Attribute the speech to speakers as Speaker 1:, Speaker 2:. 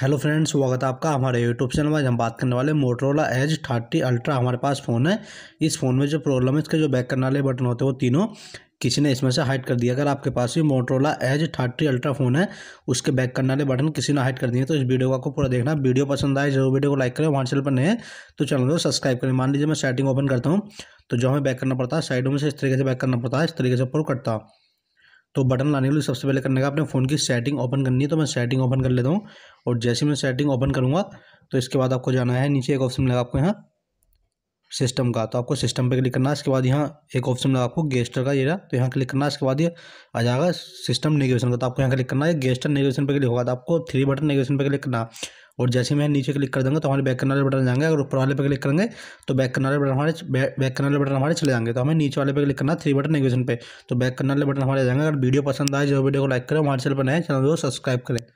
Speaker 1: hello friends स्वागत है आपका हमारे यूट्यूब चैनल में हम बात करने वाले मोटरोला एज थर्टी अल्ट्रा हमारे पास फ़ोन है इस फ़ोन में जो प्रॉब्लम है इसके जो बैक करने वाले बटन होते हैं वो तीनों किसी ने इसमें से हाइड कर दिया अगर आपके पास भी Motorola Edge thirty Ultra phone है उसके बैक करने वाले बटन किसी ने हाइड कर दिए तो इस वीडियो को आपको पूरा देखना वीडियो पसंद आए जरूर वीडियो को लाइक करें वहाँ चैनल पर नहीं है तो चैनल को सब्सक्राइब करें मान लीजिए मैं सेटिंग ओपन करता हूँ तो जो हमें बैक करना पड़ता है साइडों में से इस तरीके से बैक करना पड़ता है इस तरीके से ऊपर कटता हूँ तो बटन लाने के लिए सबसे पहले करने का अपने फ़ोन की सेटिंग ओपन करनी है तो मैं सेटिंग ओपन कर लेता हूँ और जैसे मैं सेटिंग ओपन करूँगा तो इसके बाद आपको जाना है नीचे एक ऑप्शन मिलेगा आपको यहाँ सिस्टम का तो आपको सिस्टम पे क्लिक करना है इसके बाद यहाँ एक ऑप्शन मिलेगा आपको गेस्टर का ये रहा तो यहाँ क्लिक करना है इसके बाद ये आ जाएगा सिस्टम नेगेशन का तो आपको यहाँ क्लिक करना है गेस्टर नेगेशन पर क्लिक होगा तो आपको थ्री बटन नेगेशन पर क्लिक करना और जैसे मैं नीचे क्लिक कर दूँगा तो हमारे बैक करने बटन जाएंगे अगर ऊपर वाले पर क्लिक करेंगे तो बैक करने बटन हमारे बैक करने बटन हमारे चले जाएंगे तो हमें नीचे वाले पर क्लिक करना थ्री बटन नेगेशन पे तो बैक करने बटन हमारे जाएंगे अगर वीडियो पसंद आए जो वीडियो को लाइक करें हमारे चैनल पर नए चैनल को सब्सक्राइब करें